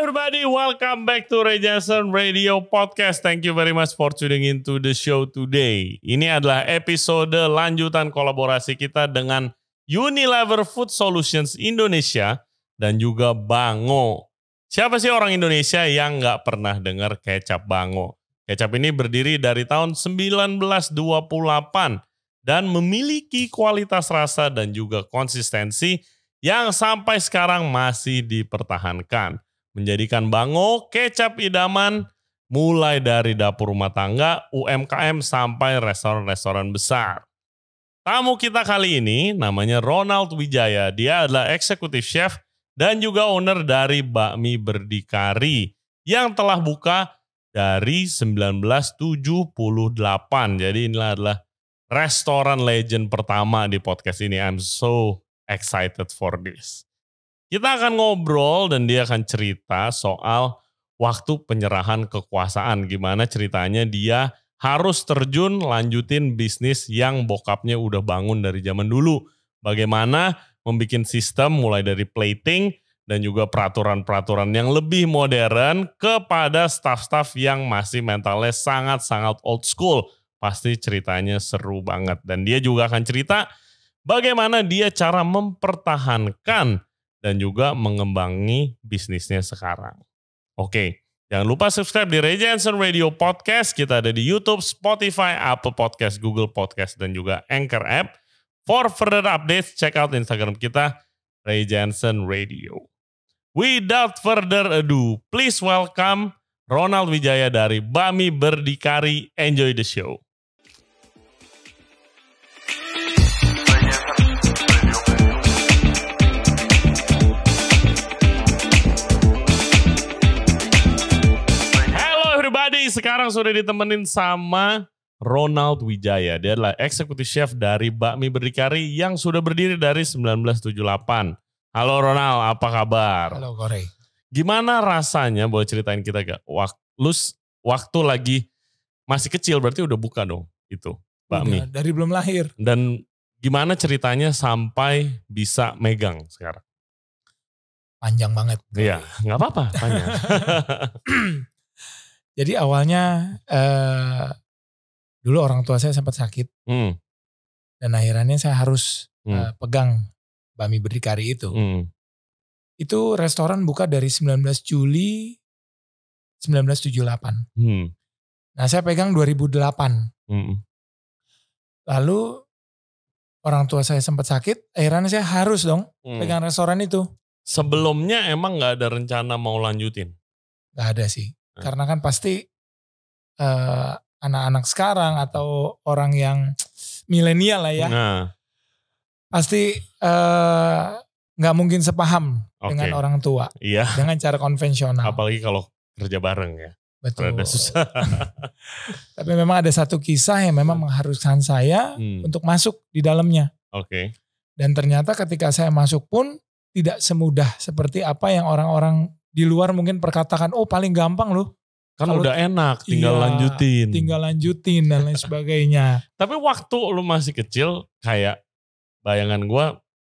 everybody, welcome back to Ray Jensen Radio Podcast. Thank you very much for tuning into the show today. Ini adalah episode lanjutan kolaborasi kita dengan Unilever Food Solutions Indonesia dan juga Bango. Siapa sih orang Indonesia yang nggak pernah dengar kecap Bango? Kecap ini berdiri dari tahun 1928 dan memiliki kualitas rasa dan juga konsistensi yang sampai sekarang masih dipertahankan menjadikan bango kecap idaman mulai dari dapur rumah tangga, UMKM sampai restoran-restoran besar. Tamu kita kali ini namanya Ronald Wijaya. Dia adalah eksekutif chef dan juga owner dari Bakmi Berdikari yang telah buka dari 1978. Jadi inilah adalah restoran legend pertama di podcast ini. I'm so excited for this. Kita akan ngobrol dan dia akan cerita soal waktu penyerahan kekuasaan. Gimana ceritanya dia harus terjun lanjutin bisnis yang bokapnya udah bangun dari zaman dulu. Bagaimana membuat sistem mulai dari plating dan juga peraturan-peraturan yang lebih modern kepada staff-staff yang masih mentalnya sangat-sangat old school. Pasti ceritanya seru banget. Dan dia juga akan cerita bagaimana dia cara mempertahankan dan juga mengembangi bisnisnya sekarang. Oke, jangan lupa subscribe di Ray Jensen Radio Podcast. Kita ada di YouTube, Spotify, Apple Podcast, Google Podcast, dan juga Anchor App. For further updates, check out Instagram kita, Ray Jensen Radio. Without further ado, please welcome Ronald Wijaya dari Bami Berdikari. Enjoy the show. Tapi sekarang sudah ditemenin sama Ronald Wijaya. Dia adalah eksekutif chef dari Bakmi Berdikari yang sudah berdiri dari 1978. Halo Ronald, apa kabar? Halo Kore. Gimana rasanya boleh ceritain kita gak? Waktu, waktu lagi masih kecil berarti udah buka dong itu Bakmi. Udah, dari belum lahir. Dan gimana ceritanya sampai bisa megang sekarang? Panjang banget. Iya, nggak apa-apa. Panjang. Jadi awalnya eh, dulu orang tua saya sempat sakit hmm. dan akhirnya saya harus hmm. eh, pegang bami berdikari itu. Hmm. Itu restoran buka dari 19 Juli 1978. Hmm. Nah saya pegang 2008. Hmm. Lalu orang tua saya sempat sakit, akhirnya saya harus dong hmm. pegang restoran itu. Sebelumnya emang nggak ada rencana mau lanjutin? Gak ada sih. Hmm. Karena kan pasti anak eh, anak-anak sekarang atau orang yang milenial lah ya. Nah. Pasti eh, nggak uh, mungkin sepaham okay. dengan orang tua. Iya. Dengan cara konvensional. Apalagi kalau kerja bareng ya. Betul. susah. Tapi memang ada satu kisah yang memang hmm. mengharuskan saya hmm. untuk masuk di dalamnya. Oke. Okay. Dan ternyata ketika saya masuk pun tidak semudah seperti apa yang orang-orang di luar mungkin perkatakan oh paling gampang loh kan Kalo, udah enak iya, tinggal iya, lanjutin tinggal lanjutin dan lain sebagainya tapi waktu lu masih kecil kayak bayangan gue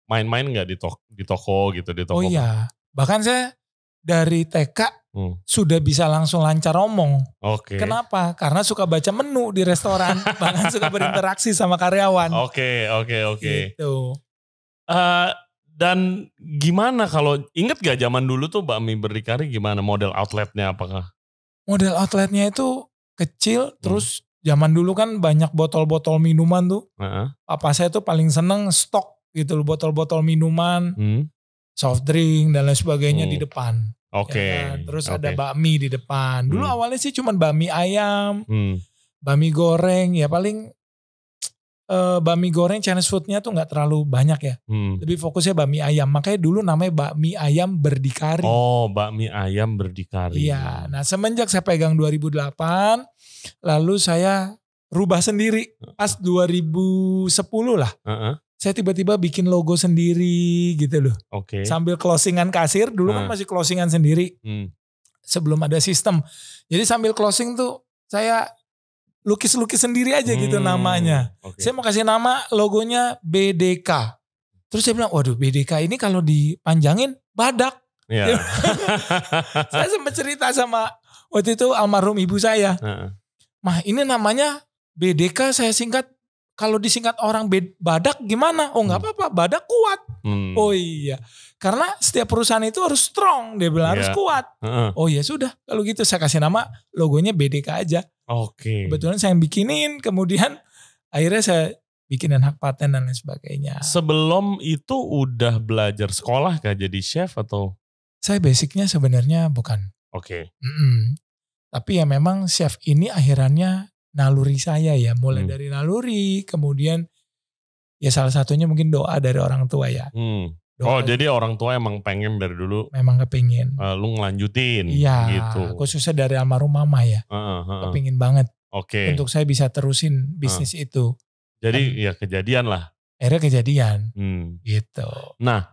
main-main nggak di toko di toko gitu di toko oh iya bahkan saya dari TK hmm. sudah bisa langsung lancar omong. Oke. Okay. Kenapa? Karena suka baca menu di restoran, bahkan suka berinteraksi sama karyawan. Oke, oke, oke. Okay. Gitu. Eh, dan gimana kalau inget gak zaman dulu tuh bakmi berdikari gimana model outletnya apakah? Model outletnya itu kecil hmm. terus zaman dulu kan banyak botol-botol minuman tuh. Uh-huh. Papa saya tuh paling seneng stok gitu loh botol-botol minuman, hmm. soft drink dan lain sebagainya hmm. di oh. depan. Oke. Okay. Ya, kan? Terus okay. ada bakmi di depan. Dulu hmm. awalnya sih cuman bakmi ayam, hmm. bakmi goreng ya paling uh, bami goreng Chinese foodnya tuh nggak terlalu banyak ya. Hmm. Lebih fokusnya bami ayam. Makanya dulu namanya bakmi ayam berdikari. Oh, bakmi ayam berdikari. Iya. Nah, semenjak saya pegang 2008, lalu saya rubah sendiri pas 2010 lah. Uh -uh. Saya tiba-tiba bikin logo sendiri gitu loh. Oke. Okay. Sambil closingan kasir, dulu uh. kan masih closingan sendiri. Hmm. Sebelum ada sistem. Jadi sambil closing tuh saya lukis-lukis sendiri aja gitu hmm, namanya. Okay. Saya mau kasih nama logonya BDK. Terus saya bilang, waduh BDK ini kalau dipanjangin badak. Yeah. saya sempat cerita sama waktu itu almarhum ibu saya. Uh. Mah ini namanya BDK saya singkat. Kalau disingkat orang badak gimana? Oh nggak hmm. apa-apa, badak kuat. Hmm. Oh iya, karena setiap perusahaan itu harus strong, dia bilang yeah. harus iya. kuat. Uh. Oh iya sudah, kalau gitu saya kasih nama logonya BDK aja. Oke. Okay. Kebetulan saya yang bikinin, kemudian akhirnya saya bikinin hak paten dan lain sebagainya. Sebelum itu udah belajar sekolah kah jadi chef atau? Saya basicnya sebenarnya bukan. Oke. Okay. Mm -mm. Tapi ya memang chef ini akhirannya naluri saya ya, mulai hmm. dari naluri, kemudian ya salah satunya mungkin doa dari orang tua ya. Hmm. Oh jadi orang tua emang pengen dari dulu. Memang kepingin. Uh, lu ngelanjutin. Iya. Gitu. Khususnya dari almarhum mama ya. Uh, uh, uh. Kepingin banget. Oke. Okay. Untuk saya bisa terusin bisnis uh. itu. Jadi Dan, ya kejadian lah. Akhirnya kejadian. Hmm. Gitu. Nah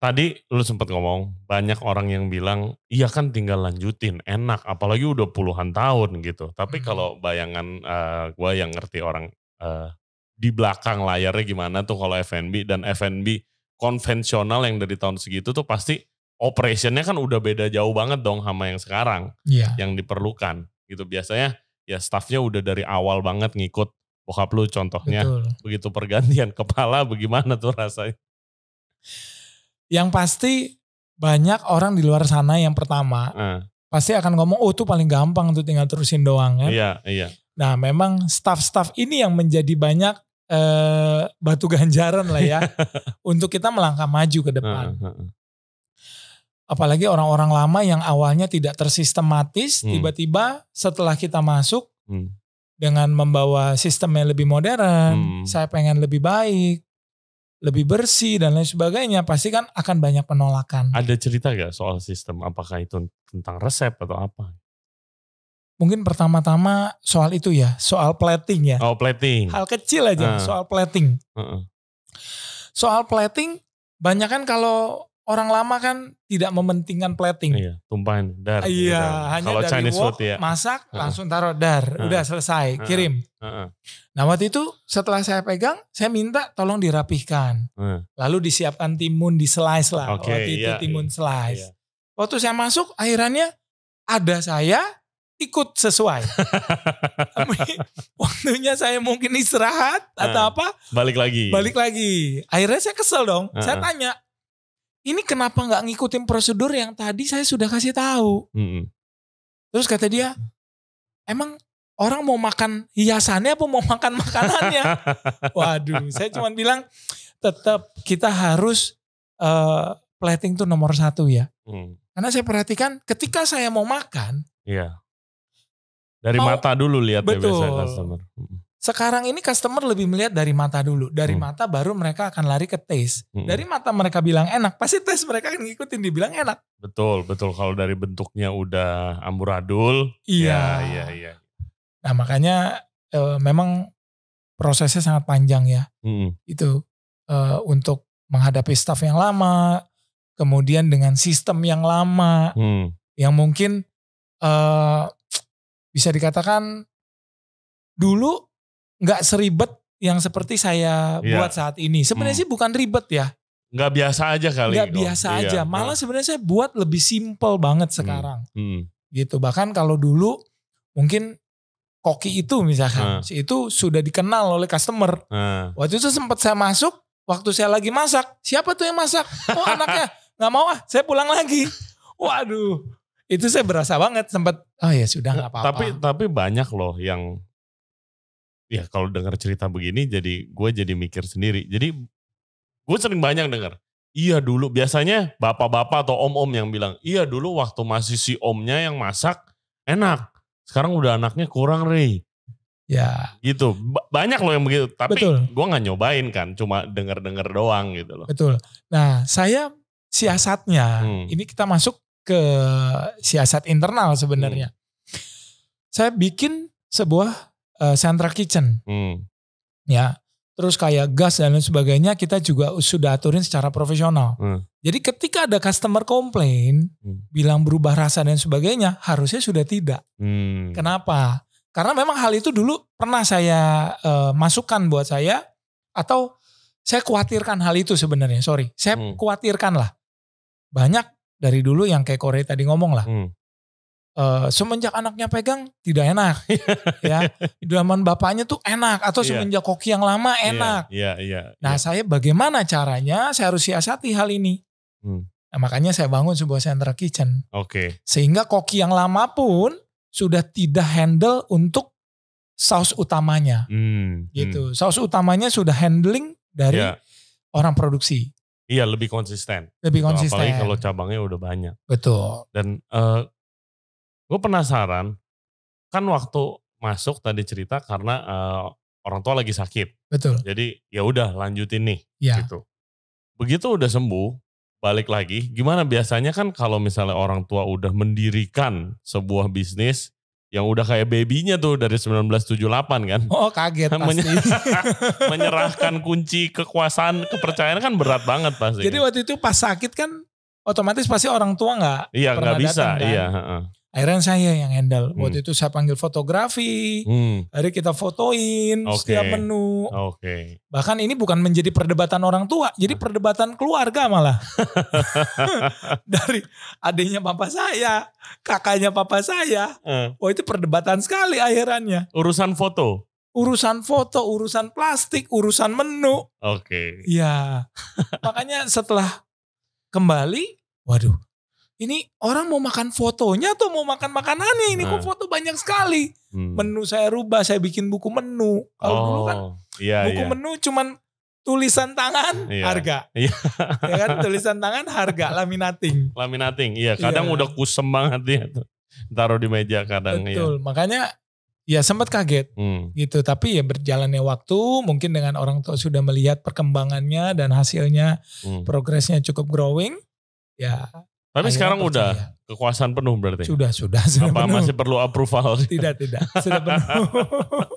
tadi lu sempat ngomong banyak orang yang bilang iya kan tinggal lanjutin enak apalagi udah puluhan tahun gitu. Tapi hmm. kalau bayangan uh, eh, gue yang ngerti orang uh, di belakang layarnya gimana tuh kalau F&B dan F&B konvensional yang dari tahun segitu tuh pasti operationnya kan udah beda jauh banget dong sama yang sekarang yeah. yang diperlukan gitu biasanya ya staffnya udah dari awal banget ngikut bokap lu contohnya Betul. begitu pergantian kepala bagaimana tuh rasanya yang pasti banyak orang di luar sana yang pertama uh. pasti akan ngomong oh tuh paling gampang tuh tinggal terusin doang kan iya yeah, iya yeah. Nah, memang staff-staff ini yang menjadi banyak eh, batu ganjaran lah ya untuk kita melangkah maju ke depan. Apalagi orang-orang lama yang awalnya tidak tersistematis, hmm. tiba-tiba setelah kita masuk hmm. dengan membawa sistem yang lebih modern, hmm. saya pengen lebih baik, lebih bersih dan lain sebagainya pasti kan akan banyak penolakan. Ada cerita gak soal sistem apakah itu tentang resep atau apa? mungkin pertama-tama soal itu ya, soal plating ya. Oh, plating. Hal kecil aja, uh. soal plating. Uh -uh. Soal plating, banyak kan kalau orang lama kan tidak mementingkan plating. Iya, tumpahan dar. Gitu iya, dar. Kan. hanya kalau dari Chinese wok, food, ya. masak, uh -uh. langsung taruh dar, uh -uh. udah selesai, uh -uh. kirim. Uh -uh. Nah waktu itu setelah saya pegang, saya minta tolong dirapihkan. Uh. Lalu disiapkan timun di slice lah, okay, waktu itu iya, timun iya. slice. Iya. Waktu saya masuk, akhirnya ada saya, ikut sesuai. Waktunya saya mungkin istirahat uh, atau nah, apa? Balik lagi. Balik lagi. Akhirnya saya kesel dong. Uh -uh. Saya tanya, ini kenapa nggak ngikutin prosedur yang tadi saya sudah kasih tahu? Uh -uh. Terus kata dia, emang orang mau makan hiasannya apa mau makan makanannya? Waduh, saya cuma bilang tetap kita harus uh, plating tuh nomor satu ya. Mm. Karena saya perhatikan ketika saya mau makan, yeah. Dari mau, mata dulu lihat ya betul. ya biasanya customer. Sekarang ini customer lebih melihat dari mata dulu. Dari hmm. mata baru mereka akan lari ke taste. Hmm. Dari mata mereka bilang enak, pasti taste mereka akan ngikutin dibilang enak. Betul, betul. Kalau dari bentuknya udah amburadul. Iya. Iya, iya. Nah makanya e, memang prosesnya sangat panjang ya. Hmm. Itu e, untuk menghadapi staff yang lama, kemudian dengan sistem yang lama, hmm. yang mungkin E, bisa dikatakan dulu nggak seribet yang seperti saya yeah. buat saat ini. Sebenarnya hmm. sih bukan ribet ya. Nggak biasa aja kali. Nggak biasa iya. aja. Iya. Malah sebenarnya saya buat lebih simple banget hmm, sekarang. Hmm. Hmm. Gitu. Bahkan kalau dulu mungkin koki itu misalkan. Hmm. Itu sudah dikenal oleh customer. Hmm. Waktu itu sempat saya masuk. Waktu saya lagi masak. Siapa tuh yang masak? Oh anaknya. nggak mau ah. Saya pulang lagi. Waduh. Itu saya berasa banget. Sempat Oh ya sudah nah, nggak apa-apa. Tapi tapi banyak loh yang ya kalau dengar cerita begini jadi gue jadi mikir sendiri. Jadi gue sering banyak dengar. Iya dulu biasanya bapak-bapak atau om-om yang bilang, iya dulu waktu masih si omnya yang masak enak. Sekarang udah anaknya kurang Rey. Ya. Gitu. Ba banyak loh yang begitu. Tapi gue nggak nyobain kan, cuma denger-denger doang gitu loh. Betul. Nah saya siasatnya, hmm. ini kita masuk ke siasat internal sebenarnya. Hmm. Saya bikin sebuah uh, eh, central kitchen. Hmm. Ya. Terus kayak gas dan lain sebagainya kita juga sudah aturin secara profesional. Hmm. Jadi ketika ada customer komplain hmm. bilang berubah rasa dan sebagainya, harusnya sudah tidak. Hmm. Kenapa? Karena memang hal itu dulu pernah saya uh, masukkan buat saya atau saya khawatirkan hal itu sebenarnya. Sorry, saya hmm. khawatirkan lah banyak dari dulu yang kayak Korea tadi ngomong lah. Hmm. Uh, semenjak anaknya pegang tidak enak ya zaman bapaknya tuh enak atau iya. semenjak koki yang lama iya, enak yeah, yeah, yeah, nah yeah. saya bagaimana caranya saya harus siasati hal ini hmm. nah, makanya saya bangun sebuah sentra kitchen oke okay. sehingga koki yang lama pun sudah tidak handle untuk saus utamanya hmm, hmm. gitu hmm. saus utamanya sudah handling dari yeah. orang produksi Iya lebih konsisten. Lebih gitu, konsisten. Apalagi kalau cabangnya udah banyak. Betul. Dan uh, eh, gue penasaran, kan waktu masuk tadi cerita karena uh, orang tua lagi sakit. Betul. Jadi ya udah lanjutin nih. Iya. Gitu. Begitu udah sembuh, balik lagi. Gimana biasanya kan kalau misalnya orang tua udah mendirikan sebuah bisnis, yang udah kayak babynya tuh dari 1978 kan. Oh kaget Menye pasti. menyerahkan kunci kekuasaan kepercayaan kan berat banget pasti. Jadi kan. waktu itu pas sakit kan otomatis pasti orang tua nggak. Iya nggak bisa. Datang, kan? Iya. Uh -uh. Akhirnya saya yang handle. Hmm. Waktu itu saya panggil fotografi, hmm. hari kita fotoin okay. setiap menu. Okay. Bahkan ini bukan menjadi perdebatan orang tua, jadi ah. perdebatan keluarga malah. Dari adiknya papa saya, kakaknya papa saya. hmm. Wah itu perdebatan sekali akhirannya. Urusan foto? Urusan foto, urusan plastik, urusan menu. Oke. Okay. Ya, makanya setelah kembali, waduh ini orang mau makan fotonya atau mau makan makanannya ini nah. kok foto banyak sekali hmm. menu saya rubah saya bikin buku menu kalau oh, dulu kan iya, buku iya. menu cuman tulisan tangan iya. harga iya. ya kan tulisan tangan harga laminating laminating iya, iya. kadang iya. udah kusem banget dia tuh taruh di meja kadang iya. betul iya. makanya ya sempat kaget hmm. gitu tapi ya berjalannya waktu mungkin dengan orang tua sudah melihat perkembangannya dan hasilnya hmm. progresnya cukup growing ya tapi Akhirnya sekarang percaya. udah kekuasaan penuh berarti. Sudah, sudah, sudah Apa penuh. masih perlu approval? Tidak, tidak. Sudah penuh.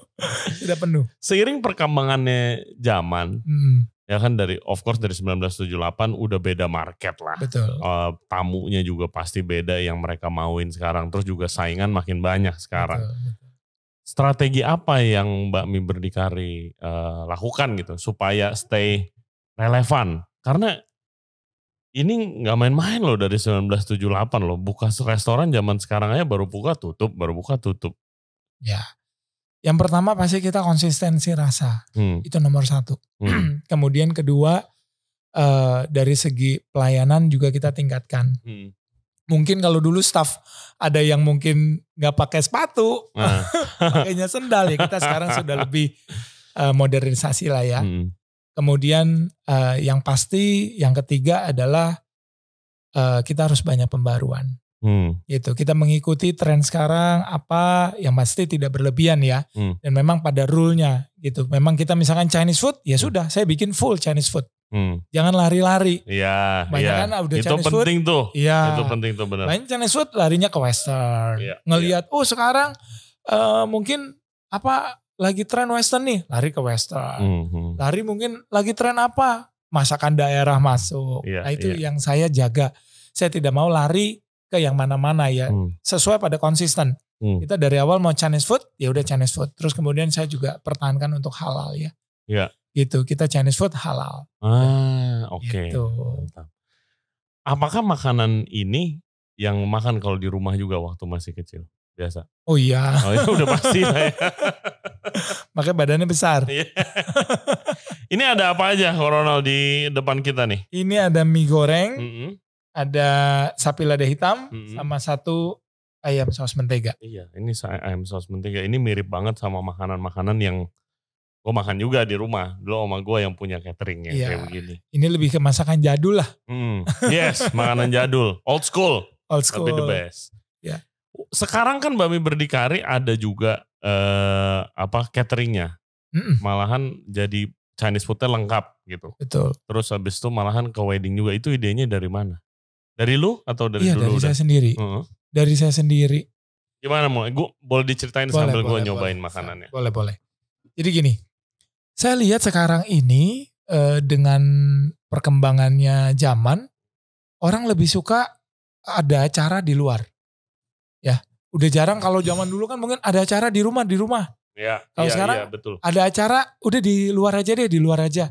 sudah penuh. Seiring perkembangannya zaman, hmm. ya kan dari of course dari 1978 udah beda market lah. Betul. Uh, tamunya juga pasti beda yang mereka mauin sekarang. Terus juga saingan makin banyak sekarang. Betul, Strategi apa yang Mbak Mi Berdikari uh, lakukan gitu supaya stay relevan? Karena ini nggak main-main loh dari 1978 loh. Buka restoran zaman sekarang aja baru buka tutup, baru buka tutup. Ya. Yang pertama pasti kita konsistensi rasa. Hmm. Itu nomor satu. Hmm. Kemudian kedua uh, dari segi pelayanan juga kita tingkatkan. Hmm. Mungkin kalau dulu staff ada yang mungkin nggak pakai sepatu, nah. pakainya sendal ya. Kita sekarang sudah lebih uh, modernisasi lah ya. Hmm. Kemudian uh, yang pasti yang ketiga adalah uh, kita harus banyak pembaruan. Hmm. Gitu. Kita mengikuti tren sekarang apa yang pasti tidak berlebihan ya. Hmm. Dan memang pada rule-nya gitu. Memang kita misalkan Chinese food, ya hmm. sudah saya bikin full Chinese food. Hmm. Jangan lari-lari. Iya. -lari. Banyak ya. kan udah itu penting food. Tuh. Ya. Itu penting tuh. benar. Banyak Chinese food larinya ke western. Ya. Ngelihat ya. oh sekarang uh, mungkin apa lagi tren western nih, lari ke western. Mm -hmm. Lari mungkin lagi tren apa? Masakan daerah masuk. Yeah, nah itu yeah. yang saya jaga. Saya tidak mau lari ke yang mana-mana ya. Mm. Sesuai pada konsisten. Mm. Kita dari awal mau Chinese food, ya udah Chinese food. Terus kemudian saya juga pertahankan untuk halal ya. Iya. Yeah. Gitu, kita Chinese food halal. Ah, oke. Okay. Gitu. Apakah makanan ini yang makan kalau di rumah juga waktu masih kecil? biasa. Oh iya. Oh ya, udah pasti lah ya. makanya badannya besar. Iya. ini ada apa aja Ronald di depan kita nih? Ini ada mie goreng, mm -hmm. ada sapi lada hitam, mm -hmm. sama satu ayam saus mentega. Iya, ini ayam saus mentega. Ini mirip banget sama makanan-makanan yang gue makan juga di rumah dulu oma gue yang punya catering ya, iya. kayak begini ini lebih ke masakan jadul lah mm, yes makanan jadul old school old school tapi the best sekarang kan Bami Berdikari ada juga eh, apa cateringnya. Mm-mm. Malahan jadi Chinese foodnya lengkap gitu. Betul. Terus habis itu malahan ke wedding juga itu idenya dari mana? Dari lu atau dari iya, dulu? dari udah? saya sendiri. mm-hmm. Dari saya sendiri. Gimana mau? Gue boleh diceritain boleh, sambil gue nyobain boleh. makanannya. Boleh boleh. Jadi gini, saya lihat sekarang ini eh, dengan perkembangannya zaman, orang lebih suka ada acara di luar udah jarang kalau zaman dulu kan mungkin ada acara di rumah di rumah. ya Kalau iya, sekarang iya, betul. ada acara udah di luar aja deh di luar aja.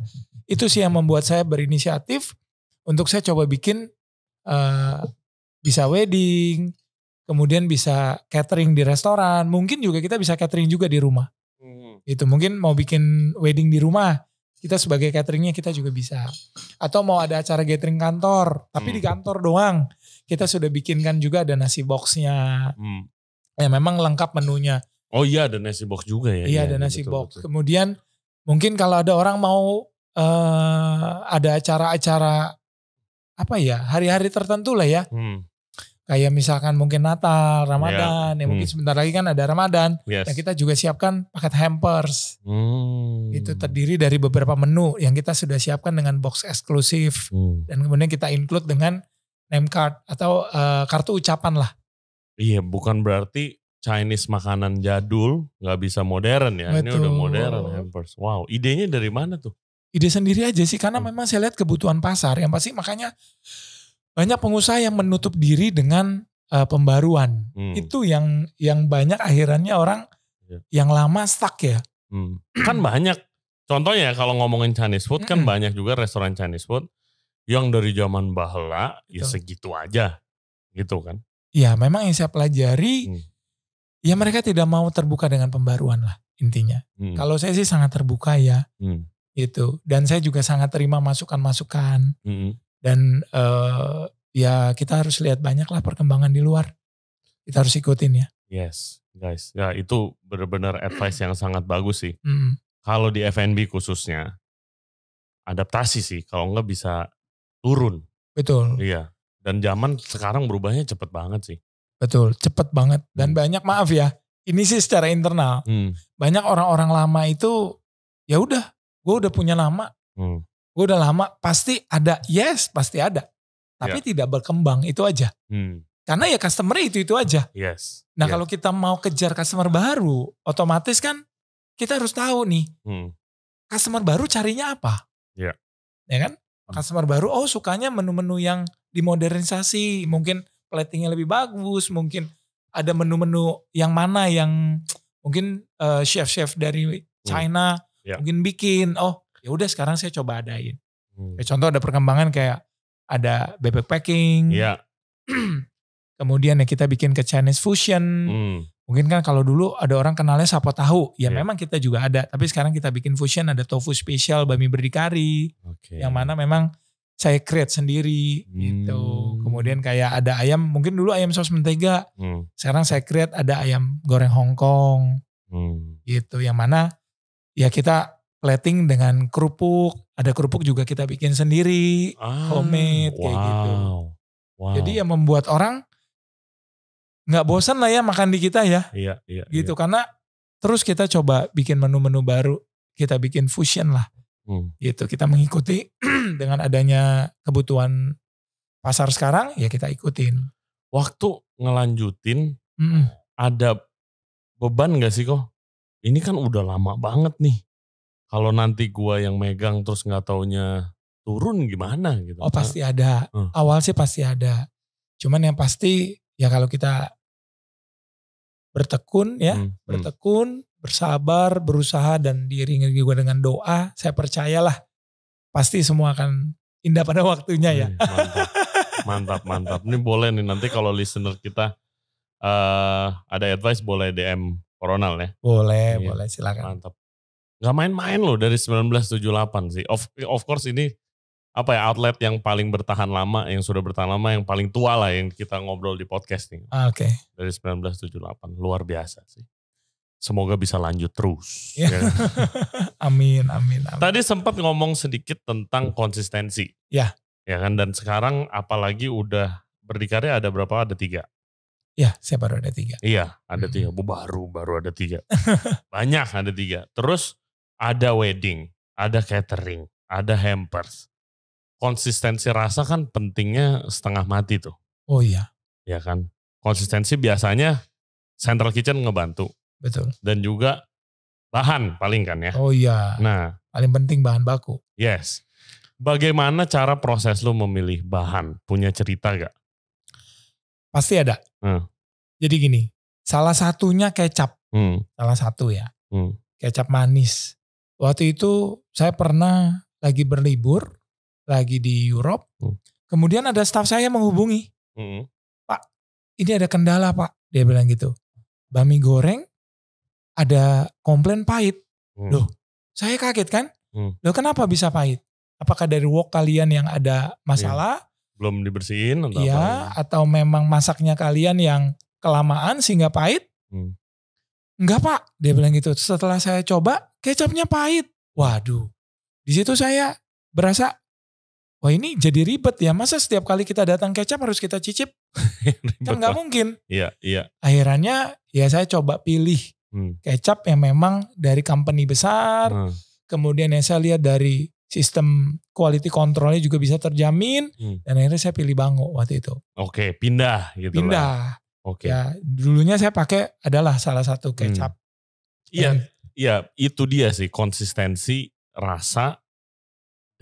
Itu sih yang membuat saya berinisiatif untuk saya coba bikin uh, bisa wedding, kemudian bisa catering di restoran, mungkin juga kita bisa catering juga di rumah. Hmm. Itu mungkin mau bikin wedding di rumah, kita sebagai cateringnya kita juga bisa. Atau mau ada acara gathering kantor, tapi hmm. di kantor doang kita sudah bikinkan juga ada nasi boxnya. Hmm. Ya memang lengkap menunya. Oh iya ada nasi box juga ya. Iya, ada iya, nasi betul, box. Betul. Kemudian mungkin kalau ada orang mau uh, ada acara-acara apa ya hari-hari tertentu lah ya. Hmm. Kayak misalkan mungkin Natal, iya. Ramadan, ya, ya mungkin hmm. sebentar lagi kan ada Ramadan. Yes. ya kita juga siapkan paket hampers. Hmm. Itu terdiri dari beberapa menu yang kita sudah siapkan dengan box eksklusif hmm. dan kemudian kita include dengan name card atau uh, kartu ucapan lah. Iya, bukan berarti Chinese makanan jadul nggak bisa modern ya. Betul. Ini udah modern hampers. Wow, idenya dari mana tuh? Ide sendiri aja sih karena hmm. memang saya lihat kebutuhan pasar yang pasti makanya banyak pengusaha yang menutup diri dengan uh, pembaruan. Hmm. Itu yang yang banyak akhirannya orang yeah. yang lama stuck ya. Hmm. kan banyak Contohnya kalau ngomongin Chinese food kan banyak juga restoran Chinese food yang dari zaman bahla ya Betul. ya segitu aja gitu kan. Ya memang yang saya pelajari hmm. ya mereka tidak mau terbuka dengan pembaruan lah intinya. Hmm. Kalau saya sih sangat terbuka ya. Hmm. Gitu. Dan saya juga sangat terima masukan-masukan. Hmm. Dan uh, ya kita harus lihat banyak lah perkembangan di luar. Kita harus ikutin ya. Yes, guys. Ya itu benar-benar advice yang sangat bagus sih. Hmm. Kalau di FNB khususnya adaptasi sih. Kalau nggak bisa turun. Betul. Iya. Dan zaman sekarang berubahnya cepet banget sih. Betul, cepet banget. Dan hmm. banyak maaf ya, ini sih secara internal. Hmm. Banyak orang-orang lama itu ya udah, gue udah punya lama, hmm. gue udah lama, pasti ada, yes, pasti ada. Tapi yeah. tidak berkembang itu aja. Hmm. Karena ya customer itu itu aja. Yes. Nah yes. Iya. kalau kita mau kejar customer baru, otomatis kan kita harus tahu nih, hmm. customer baru carinya apa? Ya. Ya kan? customer baru oh sukanya menu-menu yang dimodernisasi mungkin platingnya lebih bagus mungkin ada menu-menu yang mana yang mungkin uh, chef-chef dari hmm. China hmm. Ya. yeah. mungkin bikin oh ya udah sekarang saya coba adain hmm. ya, contoh ada perkembangan kayak ada bebek packing yeah. Ya. kemudian ya kita bikin ke Chinese fusion hmm. Mungkin kan kalau dulu ada orang kenalnya sapa tahu, ya yeah. memang kita juga ada. Tapi sekarang kita bikin fusion ada tofu spesial bami berdikari, okay. yang mana memang saya create sendiri gitu. hmm. gitu. Kemudian kayak ada ayam, mungkin dulu ayam saus mentega, hmm. sekarang saya create ada ayam goreng Hongkong, hmm. gitu. Yang mana ya kita plating dengan kerupuk, ada kerupuk juga kita bikin sendiri, ah, homemade wow. kayak gitu. Wow. Jadi yang membuat orang nggak bosan lah ya makan di kita ya. Iya, iya. iya. Gitu iya. karena terus kita coba bikin menu-menu baru, kita bikin fusion lah. Hmm. Gitu kita mengikuti dengan adanya kebutuhan pasar sekarang ya kita ikutin. Waktu ngelanjutin mm -mm. ada beban gak sih kok? Ini kan udah lama banget nih. Kalau nanti gua yang megang terus nggak taunya turun gimana gitu. Oh pasti ada. Hmm. Awal sih pasti ada. Cuman yang pasti ya kalau kita bertekun ya, hmm, hmm. bertekun, bersabar, berusaha dan diiringi juga dengan doa, saya percayalah pasti semua akan indah pada waktunya hmm, ya. Mantap, mantap, mantap. Ini boleh nih nanti kalau listener kita uh, ada advice boleh DM Koronal ya. Boleh, iya, boleh silakan. Mantap. Gak main-main loh dari 1978 sih. Of of course ini apa ya outlet yang paling bertahan lama, yang sudah bertahan lama, yang paling tua lah yang kita ngobrol di podcast nih. Ah, oke. Okay. Dari 1978, luar biasa sih. Semoga bisa lanjut terus. Yeah. Ya. Kan? amin, amin, amin. Tadi sempat ngomong sedikit tentang konsistensi. Ya. Yeah. Ya kan, dan sekarang apalagi udah berdikari ada berapa? Ada tiga. Ya, saya baru ada tiga. Iya, ada hmm. tiga. Baru, baru ada tiga. Banyak ada tiga. Terus ada wedding, ada catering, ada hampers konsistensi rasa kan pentingnya setengah mati tuh. Oh iya. Ya kan. Konsistensi biasanya central kitchen ngebantu. Betul. Dan juga bahan paling kan ya. Oh iya. Nah, paling penting bahan baku. Yes. Bagaimana cara proses lu memilih bahan? Punya cerita gak? Pasti ada. Hmm. Jadi gini, salah satunya kecap. Hmm. Salah satu ya. Hmm. Kecap manis. Waktu itu saya pernah lagi berlibur lagi di Europe. Hmm. Kemudian ada staff saya menghubungi, hmm. Pak, ini ada kendala Pak, dia bilang gitu. Bami goreng ada komplain pahit. Hmm. Loh, saya kaget kan? Hmm. Loh kenapa bisa pahit? Apakah dari wok kalian yang ada masalah? Ya. Belum dibersihin atau Iya, atau memang masaknya kalian yang kelamaan sehingga pahit? Hmm. Enggak pak, dia hmm. bilang gitu. Setelah saya coba, kecapnya pahit. Waduh, di situ saya berasa wah ini jadi ribet ya masa setiap kali kita datang kecap harus kita cicip kan nggak mungkin iya iya akhirnya ya saya coba pilih hmm. kecap yang memang dari company besar hmm. kemudian yang saya lihat dari sistem quality controlnya juga bisa terjamin hmm. dan akhirnya saya pilih Bango waktu itu oke pindah gitu pindah oke oke ya dulunya saya pakai adalah salah satu hmm. kecap iya hmm. iya itu dia sih konsistensi rasa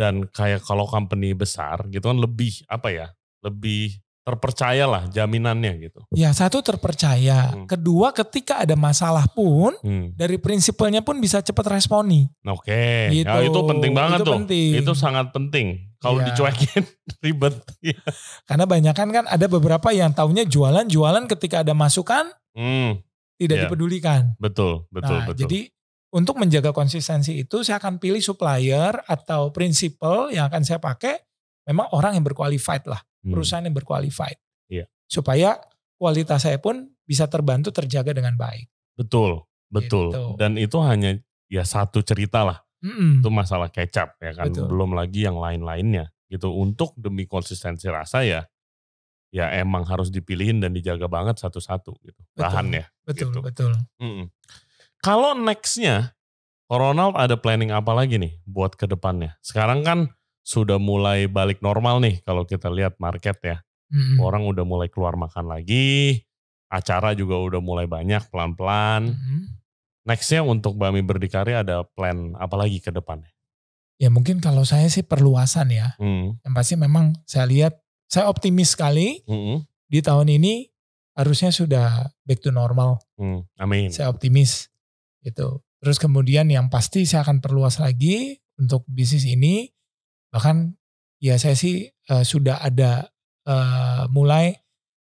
dan kayak kalau company besar gitu kan lebih apa ya lebih terpercaya lah jaminannya gitu. Ya satu terpercaya, hmm. kedua ketika ada masalah pun hmm. dari prinsipalnya pun bisa cepat responi. Oke, okay. gitu. ya, itu penting banget itu tuh. Penting. Itu sangat penting. Kalau ya. dicuekin ribet. Iya. Karena banyak kan kan ada beberapa yang tahunya jualan jualan ketika ada masukan hmm. tidak ya. dipedulikan. Betul betul nah, betul. Jadi untuk menjaga konsistensi itu saya akan pilih supplier atau prinsipal yang akan saya pakai memang orang yang berqualified lah, hmm. perusahaan yang berqualified. Iya. Supaya kualitas saya pun bisa terbantu terjaga dengan baik. Betul, betul. Gitu. Dan itu hanya ya satu cerita lah. Mm -mm. Itu masalah kecap ya kan, betul. belum lagi yang lain-lainnya gitu. Untuk demi konsistensi rasa ya ya emang harus dipilihin dan dijaga banget satu-satu gitu. Bahan ya. Betul, gitu. betul. Mm -mm. Kalau nextnya, Ronald ada planning apa lagi nih buat ke depannya? Sekarang kan sudah mulai balik normal nih kalau kita lihat market ya. hmm Orang udah mulai keluar makan lagi, acara juga udah mulai banyak pelan-pelan. hmm Nextnya untuk Bami Berdikari ada plan apa lagi ke depannya? Ya mungkin kalau saya sih perluasan ya. Mm. Yang pasti memang saya lihat, saya optimis sekali mm-hmm. di tahun ini harusnya sudah back to normal. Mm. Amin. Saya optimis. Gitu. Terus kemudian yang pasti saya akan perluas lagi untuk bisnis ini. Bahkan ya saya sih uh, sudah ada uh, mulai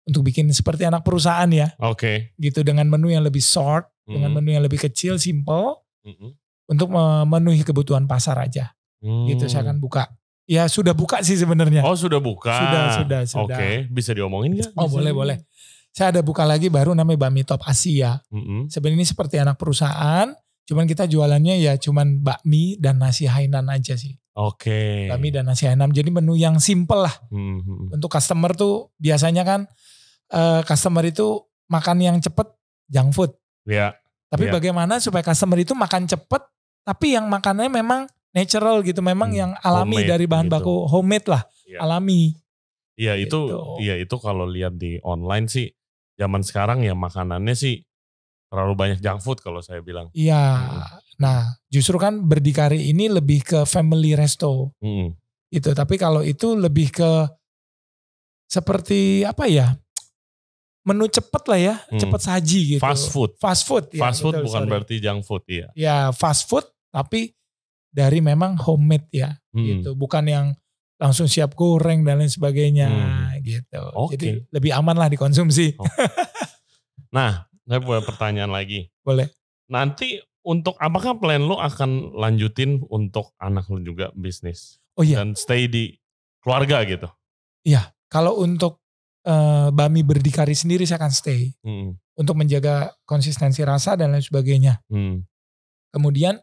untuk bikin seperti anak perusahaan ya. Oke. Okay. Gitu dengan menu yang lebih short, mm -hmm. dengan menu yang lebih kecil, simple. Mm -hmm. Untuk memenuhi kebutuhan pasar aja. Mm. Gitu saya hmm. akan buka. Ya sudah buka sih sebenarnya. Oh sudah buka. Sudah sudah sudah. Oke, okay. bisa diomongin nggak? Oh boleh boleh. Saya ada buka lagi baru namanya Bakmi Top Asia. Mm-hmm. Sebenarnya seperti anak perusahaan, cuman kita jualannya ya cuman bakmi dan nasi Hainan aja sih. Oke. Okay. Bakmi dan nasi Hainan. Jadi menu yang simple lah. Mm-hmm. Untuk customer tuh biasanya kan uh, customer itu makan yang cepet junk food. Iya. Yeah. Tapi yeah. bagaimana supaya customer itu makan cepet tapi yang makannya memang natural gitu, memang hmm, yang alami homemade, dari bahan gitu. baku homemade lah, yeah. alami. Iya itu, iya gitu. Ya itu kalau lihat di online sih zaman sekarang ya makanannya sih terlalu banyak junk food kalau saya bilang. Iya. Hmm. Nah, justru kan berdikari ini lebih ke family resto. Hmm. Itu, tapi kalau itu lebih ke seperti apa ya? Menu cepet lah ya, hmm. cepet saji gitu. Fast food. Fast food. Ya, fast food betul, bukan sorry. berarti junk food ya. Ya, fast food tapi dari memang homemade ya. Hmm. Gitu, bukan yang langsung siap goreng dan lain sebagainya hmm. gitu. Okay. Jadi lebih aman lah dikonsumsi. Oh. nah, saya punya pertanyaan lagi. Boleh. Nanti untuk apakah plan lo akan lanjutin untuk anak lo juga bisnis? Oh iya. Dan stay di keluarga gitu. Iya, kalau untuk uh, Bami berdikari sendiri saya akan stay. Hmm. Untuk menjaga konsistensi rasa dan lain sebagainya. Hmm. Kemudian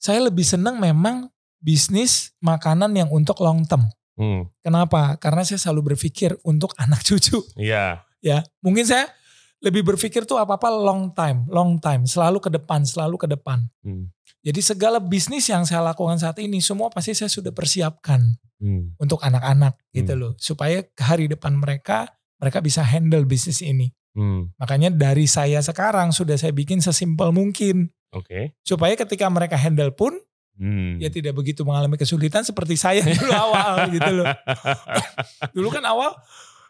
saya lebih senang memang bisnis makanan yang untuk long term. Hmm. Kenapa? Karena saya selalu berpikir untuk anak cucu. Iya. Yeah. Ya, mungkin saya lebih berpikir tuh apa-apa long time, long time, selalu ke depan, selalu ke depan. Hmm. Jadi segala bisnis yang saya lakukan saat ini semua pasti saya sudah persiapkan hmm. untuk anak-anak gitu hmm. gitu loh, supaya ke hari depan mereka mereka bisa handle bisnis ini. Hmm. Makanya dari saya sekarang sudah saya bikin sesimpel mungkin. Oke. Okay. Supaya ketika mereka handle pun Hmm. Ya tidak begitu mengalami kesulitan seperti saya dulu awal gitu loh. dulu kan awal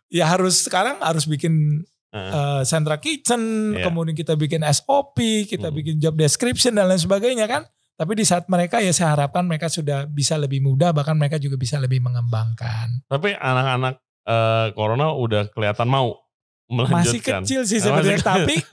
ya harus sekarang harus bikin Uh, eh, Sentra Kitchen, yeah. kemudian kita bikin SOP, kita hmm. bikin job description dan lain sebagainya kan. Tapi di saat mereka ya saya harapkan mereka sudah bisa lebih mudah, bahkan mereka juga bisa lebih mengembangkan. Tapi anak-anak uh, corona udah kelihatan mau masih kecil sih eh, sebenarnya, tapi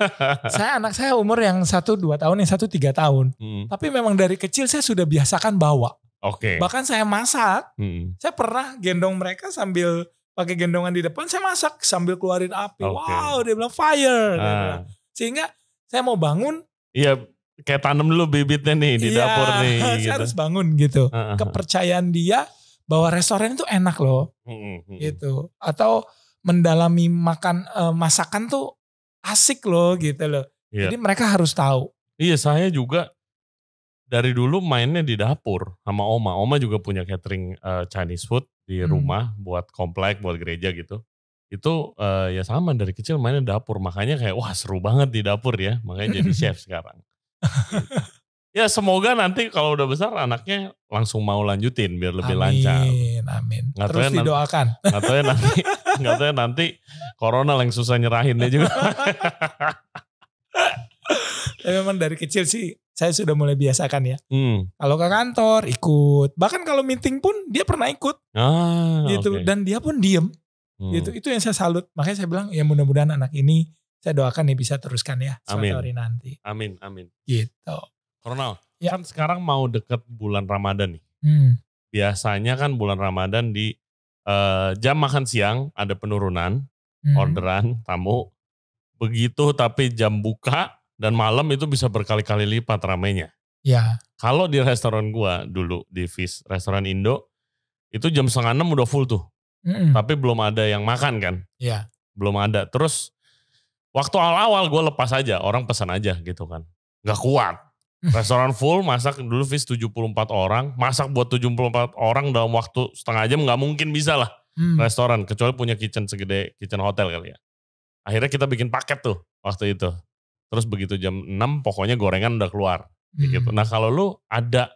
saya anak saya umur yang satu dua tahun, yang satu tiga tahun. Hmm. Tapi memang dari kecil saya sudah biasakan bawa. Okay. Bahkan saya masak. Hmm. Saya pernah gendong mereka sambil pakai gendongan di depan, saya masak sambil keluarin api. Okay. Wow, dia bilang fire. Ah. Dia bilang. Sehingga saya mau bangun. Iya, kayak tanam dulu bibitnya nih di iya, dapur nih. Saya gitu. harus bangun gitu. Ah, ah, ah. Kepercayaan dia bahwa restoran itu enak loh. hmm. hmm, hmm. Gitu. Atau mendalami makan uh, masakan tuh asik loh gitu loh. Yeah. Jadi mereka harus tahu. Iya, saya juga dari dulu mainnya di dapur sama oma. Oma juga punya catering uh, Chinese food di hmm. rumah buat komplek, buat gereja gitu. Itu uh, ya sama dari kecil mainnya dapur. Makanya kayak wah seru banget di dapur ya. Makanya jadi chef sekarang. Gitu. Ya semoga nanti kalau udah besar anaknya langsung mau lanjutin biar lebih amin, lancar. Amin, amin. Terus ya, didoakan. Nggak tahu ya nanti, nggak tahu ya nanti corona yang susah nyerahin dia juga. Tapi memang dari kecil sih saya sudah mulai biasakan ya. Hmm. Kalau ke kantor ikut, bahkan kalau meeting pun dia pernah ikut, ah, gitu. Okay. Dan dia pun diem, hmm. gitu. Itu yang saya salut. Makanya saya bilang ya mudah-mudahan anak ini saya doakan ya bisa teruskan ya amin. hari nanti. Amin, amin. Gitu. Ronald, ya. kan sekarang mau deket bulan Ramadan nih. Hmm. Biasanya kan bulan Ramadan di uh, jam makan siang ada penurunan hmm. orderan tamu. Begitu tapi jam buka dan malam itu bisa berkali-kali lipat ramainya. Ya. Kalau di restoran gua dulu di Fish restoran Indo itu jam setengah enam udah full tuh. -mm. Tapi belum ada yang makan kan? Iya. Belum ada. Terus waktu awal-awal gue lepas aja, orang pesan aja gitu kan. Gak kuat Restoran full, masak dulu Fis 74 orang. Masak buat 74 orang dalam waktu setengah jam nggak mungkin bisa lah hmm. restoran. Kecuali punya kitchen segede kitchen hotel kali ya. Akhirnya kita bikin paket tuh waktu itu. Terus begitu jam 6 pokoknya gorengan udah keluar. Hmm. Gitu. Nah kalau lu ada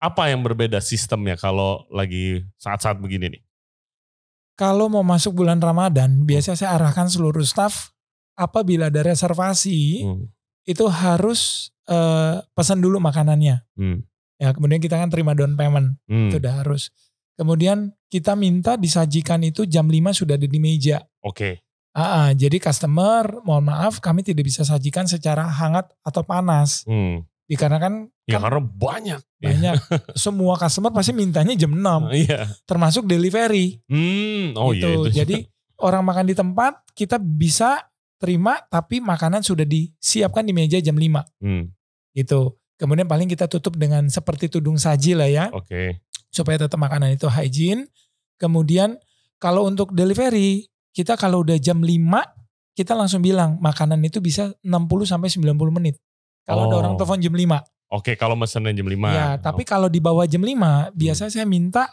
apa yang berbeda sistemnya kalau lagi saat-saat begini nih? Kalau mau masuk bulan Ramadan, hmm. biasanya saya arahkan seluruh staff apabila ada reservasi hmm. itu harus Eh, pesan dulu makanannya. Hmm. Ya, kemudian kita kan terima down payment. Hmm. Itu udah harus. Kemudian kita minta disajikan itu jam 5 sudah ada di meja. Oke. Okay. Ah, Aa, ah, jadi customer, mohon maaf kami tidak bisa sajikan secara hangat atau panas. Hmm. Dikarenakan ya, kan, karena banyak. Banyak. Semua customer pasti mintanya jam 6. Uh, ah, iya. Termasuk delivery. Hmm. Oh iya, gitu. iya. Itu. Jadi orang makan di tempat kita bisa terima tapi makanan sudah disiapkan di meja jam 5. Hmm. Gitu. Kemudian paling kita tutup dengan seperti tudung saji lah ya. Oke. Okay. Supaya tetap makanan itu hygiene. Kemudian kalau untuk delivery, kita kalau udah jam 5 kita langsung bilang makanan itu bisa 60 sampai 90 menit. Kalau oh. ada orang oh. telepon jam 5. Oke, okay, kalau mesennya jam 5. Ya, tapi oh. kalau di bawah jam 5 biasanya hmm. saya minta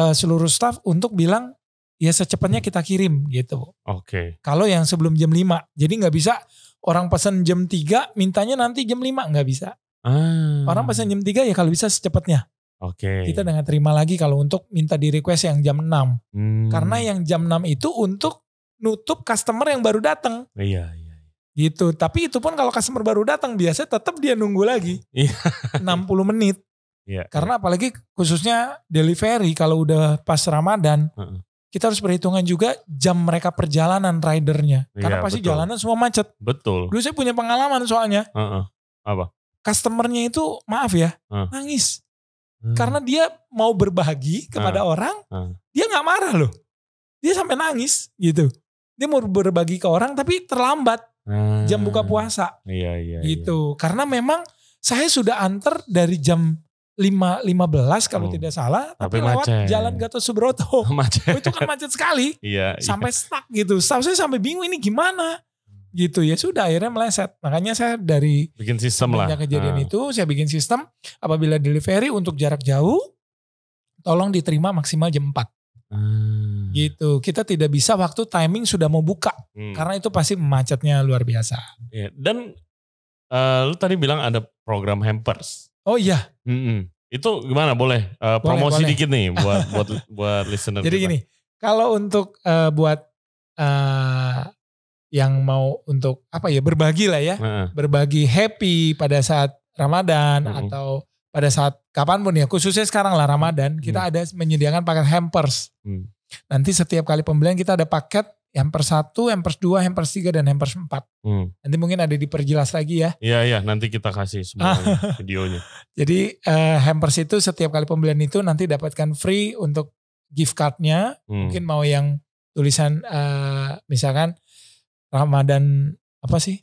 uh, seluruh staff untuk bilang ya secepatnya kita kirim gitu. Oke. Okay. Kalau yang sebelum jam 5. Jadi nggak bisa orang pesan jam 3 mintanya nanti jam 5 nggak bisa. Ah. Orang pesan jam 3 ya kalau bisa secepatnya. Oke. Okay. Kita dengan terima lagi kalau untuk minta di request yang jam 6. Hmm. Karena yang jam 6 itu untuk nutup customer yang baru datang. Iya, iya, iya. Gitu. Tapi itu pun kalau customer baru datang biasa tetap dia nunggu lagi. Iya. 60 menit. Iya, iya. Karena apalagi khususnya delivery kalau udah pas Ramadan. Uh -uh kita harus perhitungan juga jam mereka perjalanan ridernya. Karena iya, pasti betul. jalanan semua macet. Betul. Dulu saya punya pengalaman soalnya. Uh -uh. Apa? Customernya itu maaf ya, uh. nangis. Hmm. Karena dia mau berbagi kepada uh. orang, uh. dia nggak marah loh. Dia sampai nangis gitu. Dia mau berbagi ke orang tapi terlambat. Uh. Jam buka hmm. puasa. Iya, iya. iya. Gitu. Iya. Karena memang saya sudah antar dari jam lima lima belas kalau hmm. tidak salah tapi, tapi lewat macet. jalan Gatot Subroto macet. Oh, itu kan macet sekali iya, iya. sampai iya. stuck gitu saya sampai bingung ini gimana gitu ya sudah akhirnya meleset makanya saya dari bikin sistem lah kejadian ah. itu saya bikin sistem apabila delivery untuk jarak jauh tolong diterima maksimal jam 4 hmm. Ah. gitu kita tidak bisa waktu timing sudah mau buka hmm. karena itu pasti macetnya luar biasa ya, dan uh, lu tadi bilang ada program hampers Oh iya. Mm -mm. Itu gimana boleh uh, boleh, promosi boleh. dikit nih buat buat buat listener. Jadi gini, kalau untuk uh, buat uh, yang mau untuk apa ya berbagi lah ya, nah. berbagi happy pada saat Ramadan mm -hmm. atau pada saat kapanpun ya, khususnya sekarang lah Ramadan, kita mm. ada menyediakan paket hampers. Mm. Nanti setiap kali pembelian kita ada paket hampers satu, hampers dua, hampers tiga dan hampers empat. Hmm. Nanti mungkin ada diperjelas lagi ya. Iya, iya. Nanti kita kasih semua ah. videonya. Jadi uh, hampers itu setiap kali pembelian itu nanti dapatkan free untuk gift cardnya. Hmm. Mungkin mau yang tulisan uh, misalkan Ramadan apa sih?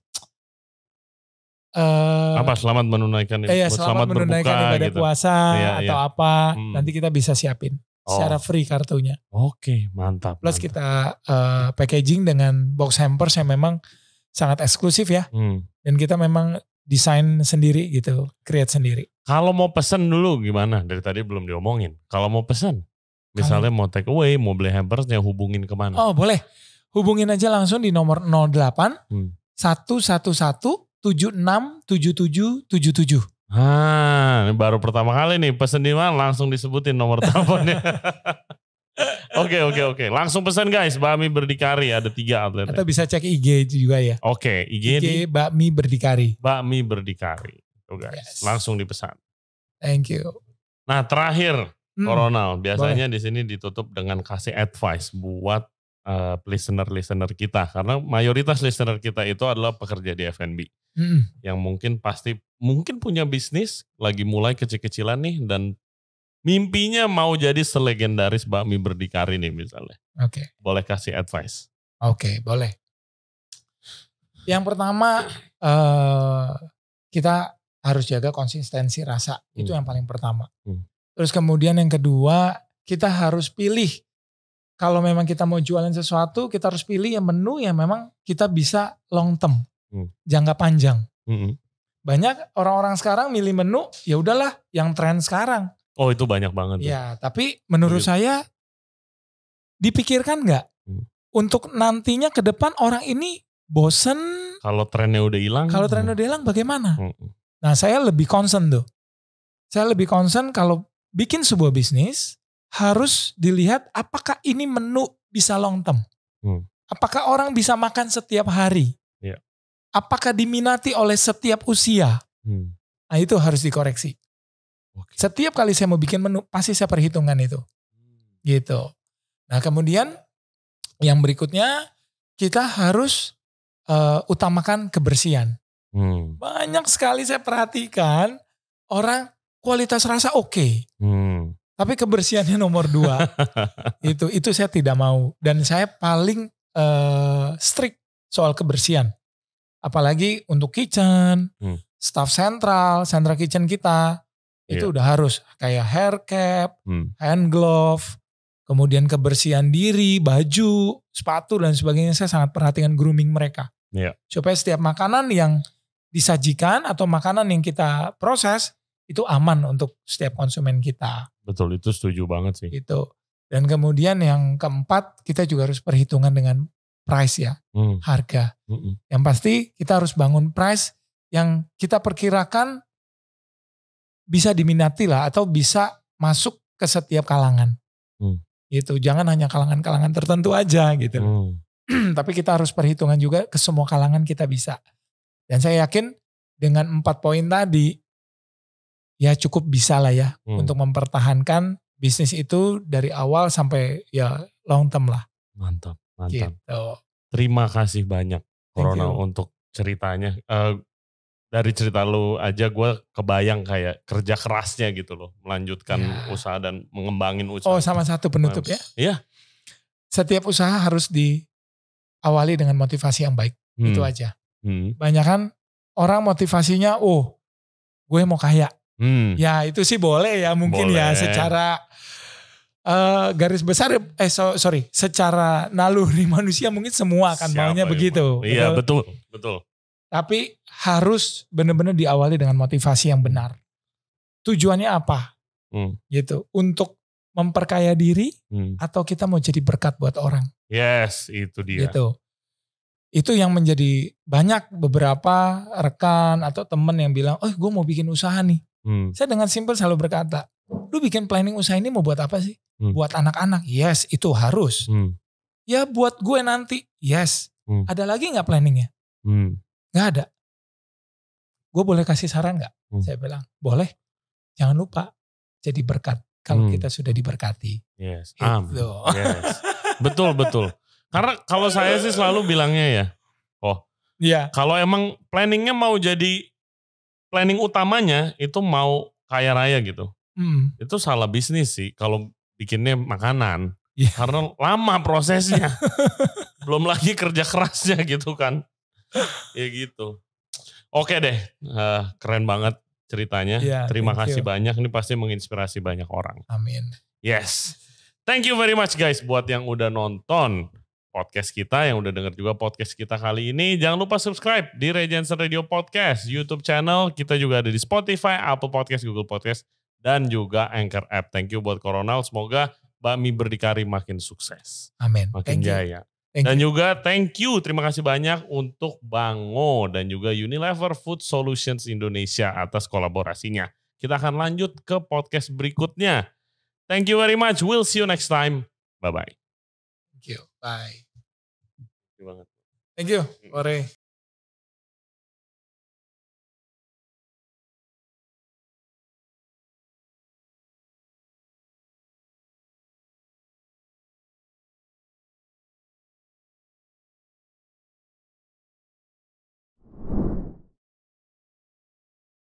Uh, apa selamat menunaikan eh, ya, selamat, selamat menunaikan berbuka, ibadah gitu. puasa iya, iya. atau iya. apa hmm. nanti kita bisa siapin secara oh. free kartunya. Oke, mantap. Plus mantap. kita uh, packaging dengan box hampers yang memang sangat eksklusif ya. Hmm. Dan kita memang desain sendiri gitu, create sendiri. Kalau mau pesen dulu gimana? Dari tadi belum diomongin. Kalau mau pesen, misalnya Kalo... mau take away, mau beli hampers, hampersnya hubungin kemana? Oh boleh, hubungin aja langsung di nomor 08 hmm. 111 tujuh tujuh tujuh Ah, ini baru pertama kali nih pesen di mana langsung disebutin nomor teleponnya. Oke oke oke, langsung pesan guys, bakmi berdikari ada tiga outlet. Atau bisa cek IG juga ya. Oke, okay, IG, IG di, bakmi berdikari. Bakmi berdikari, tuh guys, yes. langsung dipesan. Thank you. Nah terakhir hmm. Corona, biasanya di sini ditutup dengan kasih advice buat uh, listener-listener kita karena mayoritas listener kita itu adalah pekerja di F&B hmm. yang mungkin pasti mungkin punya bisnis lagi mulai kecil-kecilan nih dan mimpinya mau jadi selegendaris bakmi berdikari nih misalnya. Oke. Okay. Boleh kasih advice? Oke, okay, boleh. Yang pertama uh, kita harus jaga konsistensi rasa hmm. itu yang paling pertama. Hmm. Terus kemudian yang kedua kita harus pilih kalau memang kita mau jualan sesuatu, kita harus pilih yang menu yang memang kita bisa long term, hmm. jangka panjang. Hmm. Banyak orang-orang sekarang milih menu, ya udahlah, yang tren sekarang. Oh itu banyak banget. Ya, ya. tapi menurut Begitu. Iya. saya dipikirkan nggak hmm. untuk nantinya ke depan orang ini bosen. Kalau trennya udah hilang. Kalau trennya hmm. udah hilang bagaimana? Hmm. Nah saya lebih concern tuh. Saya lebih concern kalau bikin sebuah bisnis, harus dilihat apakah ini menu bisa long term. Hmm. Apakah orang bisa makan setiap hari? Yeah. Apakah diminati oleh setiap usia? Hmm. Nah itu harus dikoreksi. Okay. Setiap kali saya mau bikin menu pasti saya perhitungan itu. Hmm. Gitu. Nah kemudian yang berikutnya kita harus uh, utamakan kebersihan. Hmm. Banyak sekali saya perhatikan orang kualitas rasa oke. Okay. Hmm tapi kebersihannya nomor dua. itu itu saya tidak mau. Dan saya paling uh, strict soal kebersihan. Apalagi untuk kitchen, hmm. staff sentral, sentra kitchen kita. Itu yeah. udah harus. Kayak hair cap, hmm. hand glove, kemudian kebersihan diri, baju, sepatu dan sebagainya. Saya sangat perhatikan grooming mereka. Yeah. Supaya setiap makanan yang disajikan atau makanan yang kita proses itu aman untuk setiap konsumen kita. Betul, itu setuju banget sih. Itu. Dan kemudian yang keempat, kita juga harus perhitungan dengan price ya, hmm. harga. Hmm. Yang pasti kita harus bangun price yang kita perkirakan bisa diminati lah atau bisa masuk ke setiap kalangan. Hmm. Gitu, jangan hanya kalangan-kalangan tertentu aja gitu. Hmm. Tapi kita harus perhitungan juga ke semua kalangan kita bisa. Dan saya yakin dengan empat poin tadi, ya cukup bisa lah ya hmm. untuk mempertahankan bisnis itu dari awal sampai ya long term lah. Mantap, mantap. Gitu. Terima kasih banyak Corona untuk ceritanya. Uh, dari cerita lu aja gue kebayang kayak kerja kerasnya gitu loh. Melanjutkan ya. usaha dan mengembangin usaha. Oh sama satu penutup nah, ya. Iya. Setiap usaha harus diawali dengan motivasi yang baik. Hmm. Itu aja. Hmm. Banyak kan orang motivasinya, oh gue mau kaya. Hmm. Ya itu sih boleh ya mungkin ya, boleh. ya secara uh, garis besar eh so, sorry secara naluri manusia mungkin semua akan Siapa maunya begitu. Iya betul betul. Tapi harus benar-benar diawali dengan motivasi yang benar. Tujuannya apa? Hmm. Gitu untuk memperkaya diri hmm. atau kita mau jadi berkat buat orang. Yes itu dia. Gitu itu yang menjadi banyak beberapa rekan atau temen yang bilang, oh gue mau bikin usaha nih. Hmm. Saya dengan simpel selalu berkata, lu bikin planning usaha ini mau buat apa sih? Hmm. Buat anak-anak, yes itu harus. Hmm. Ya buat gue nanti, yes. Hmm. Ada lagi nggak planningnya? Hmm. Gak ada. Gue boleh kasih saran nggak? Hmm. Saya bilang boleh. Jangan lupa jadi berkat kalau hmm. kita sudah diberkati. Yes. Gitu. Yes. betul betul. Karena kalau saya sih selalu bilangnya ya, oh, Iya. Yeah. Kalau emang planningnya mau jadi planning utamanya itu mau kaya raya gitu. Hmm. Itu salah bisnis sih kalau bikinnya makanan. Yeah. Karena lama prosesnya. Belum lagi kerja kerasnya gitu kan. ya gitu. Oke deh, uh, keren banget ceritanya. Yeah, Terima kasih you. banyak. Ini pasti menginspirasi banyak orang. Amin. Yes. Thank you very much guys buat yang udah nonton podcast kita yang udah denger juga podcast kita kali ini. Jangan lupa subscribe di Regency Radio Podcast YouTube channel. Kita juga ada di Spotify, Apple Podcast, Google Podcast, dan juga Anchor App. Thank you buat Koronal Semoga Bami Berdikari makin sukses. Amin. Makin thank jaya. You. Thank dan you. juga thank you, terima kasih banyak untuk Bango dan juga Unilever Food Solutions Indonesia atas kolaborasinya. Kita akan lanjut ke podcast berikutnya. Thank you very much. We'll see you next time. Bye-bye. Bye. Thank you banget. Thank you, Ore.